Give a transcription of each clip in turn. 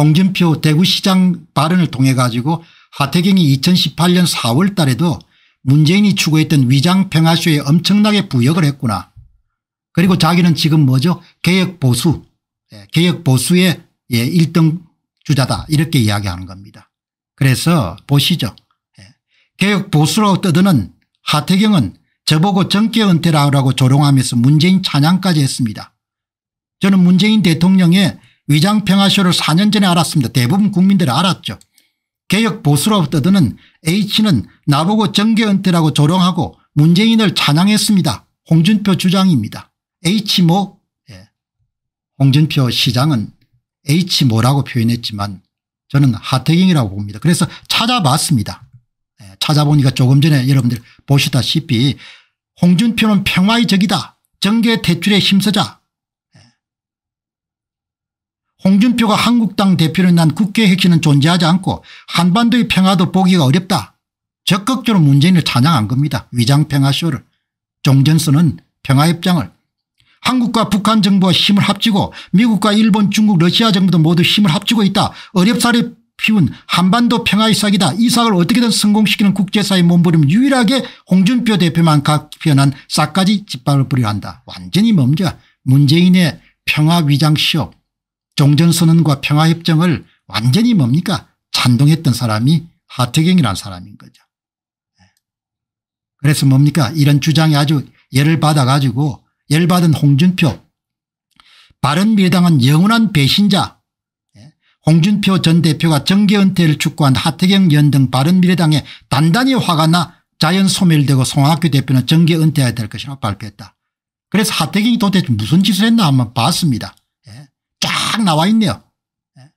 홍준표 대구시장 발언을 통해 가지고 하태경이 2018년 4월 달에도 문재인이 추구했던 위장평화쇼에 엄청나게 부역을 했구나. 그리고 자기는 지금 뭐죠 개혁보수 개혁보수의 예, 1등 예, 주자다 이렇게 이야기하는 겁니다. 그래서 보시죠. 예, 개혁보수로 떠드는 하태경은 저보고 정계 은퇴라고 조롱하면서 문재인 찬양까지 했습니다. 저는 문재인 대통령의 위장평화쇼를 4년 전에 알았습니다. 대부분 국민들이 알았죠. 개혁보수로 떠드는 H는 나보고 정계은퇴라고 조롱하고 문재인을 찬양했습니다. 홍준표 주장입니다. H모 예. 홍준표 시장은 H모라고 표현했지만 저는 하태경이라고 봅니다. 그래서 찾아봤습니다. 예. 찾아보니까 조금 전에 여러분들 보시다시피 홍준표는 평화의 적이다. 정계 대출에 힘쓰자. 홍준표가 한국당 대표를 난 국회 핵심은 존재하지 않고 한반도의 평화도 보기가 어렵다. 적극적으로 문재인을 찬양한 겁니다. 위장평화쇼를. 종전선은 평화협정을. 한국과 북한 정부와 힘을 합치고 미국과 일본 중국 러시아 정부도 모두 힘을 합치고 있다. 어렵사리 피운 한반도 평화의 싹이다. 이 싹을 어떻게든 성공시키는 국제사회 의 몸부림 유일하게 홍준표 대표만 각편한 싹까지 짓밟부려 한다. 완전히 멈춰 문재인의 평화위장 시험 종전선언과 평화협정을 완전히 뭡니까 찬동했던 사람이 하태경이라는 사람인 거죠. 예. 그래서 뭡니까 이런 주장이 아주 열을 받아가지고 열받은 홍준표 바른미래당은 영원한 배신자 예. 홍준표 전 대표가 정계 은퇴를 촉구한 하태경 연등 바른미래당에 단단히 화가 나 자연 소멸되고 송학교 대표는 정계 은퇴해야 될 것이라고 발표했다. 그래서 하태경이 도대체 무슨 짓을 했나 한번 봤습니다. 딱 나와 있네요. 예.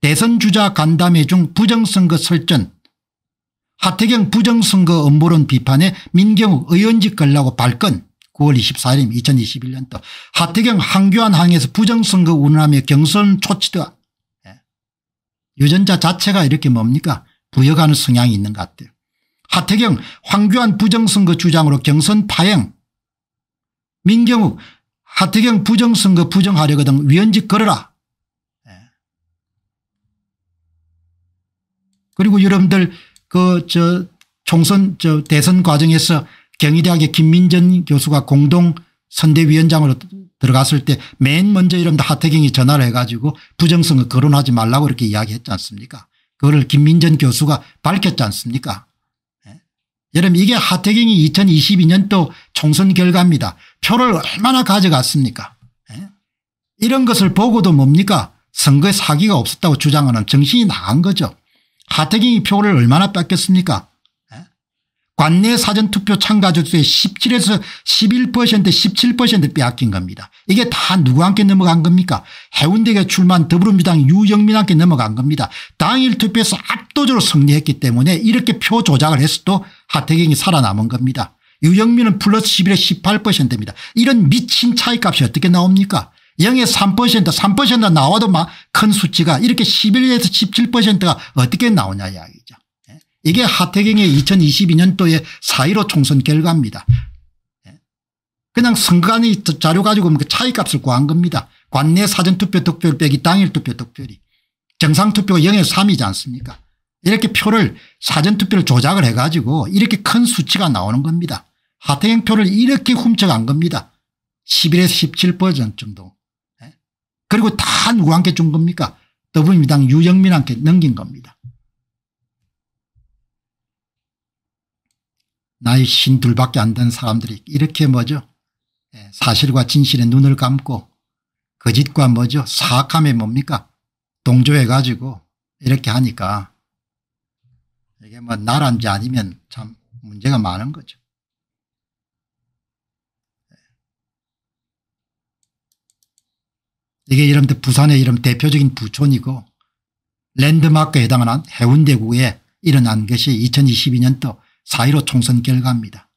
대선주자 간담회 중 부정선거 설전 하태경 부정선거 음모론 비판에 민경욱 의원직 걸라고 발건 9월 24일 2021년도 하태경 항교안 항에서 부정선거 운운하며 경선 초치다. 예. 유전자 자체가 이렇게 뭡니까 부여가는 성향이 있는 것 같아요. 하태경 황교안 부정선거 주장으로 경선 파행 민경욱 하태경 부정선거 부정하려거든 위원직 걸어라. 예. 그리고 여러분들 그 저 총선 저 대선 과정에서 경희대학의 김민전 교수가 공동 선대위원장으로 들어갔을 때 맨 먼저 이런 하태경이 전화를 해가지고 부정선거 거론하지 말라고 이렇게 이야기했지 않습니까 그거를 김민전 교수가 밝혔지 않습니까 여러분 이게 하태경이 2022년도 총선 결과입니다. 표를 얼마나 가져갔습니까 에? 예? 이런 것을 보고도 뭡니까 선거에 사기가 없었다고 주장하는 정신이 나간 거죠. 하태경이 표를 얼마나 뺏겼습니까 관내 사전투표 참가자 수의 17에서 11% 17% 빼앗긴 겁니다. 이게 다 누구한테 넘어간 겁니까 해운대에 출마한 더불어민주당 유영민한테 넘어간 겁니다. 당일 투표에서 압도적으로 승리했기 때문에 이렇게 표 조작을 했어도 하태경이 살아남은 겁니다. 유영민은 플러스 11에 18%입니다. 이런 미친 차이값이 어떻게 나옵니까 0에 3% 3% 나와도 큰 수치가 이렇게 11에서 17%가 어떻게 나오냐 이야기죠. 이게 하태경의 2022년도에 4.15 총선 결과입니다. 예. 그냥 선관위 자료 가지고 그 차이값을 구한 겁니다. 관내 사전투표 득표율 빼기 당일 투표 득표율이. 정상투표가 0에 3이지 않습니까 이렇게 표를 사전투표를 조작을 해가지고 이렇게 큰 수치가 나오는 겁니다. 하태경 표를 이렇게 훔쳐간 겁니다. 11에서 17% 정도. 예. 그리고 다 누구한테 준 겁니까 더불어민당 유정민한테 넘긴 겁니다. 나의신둘밖에안된 사람들이 이렇게 뭐죠 예, 사실과 진실의 눈을 감고 거짓과 그 뭐죠 사악함에 뭡니까 동조해 가지고 이렇게 하니까 이게 뭐 나란지 아니면 참 문제가 많은 거죠. 예. 이게 여러분들 부산의 이름 대표적인 부촌이고 랜드마크에 해당하는 해운대구에 일어난 것이 2022년도 4.15 총선 결과입니다.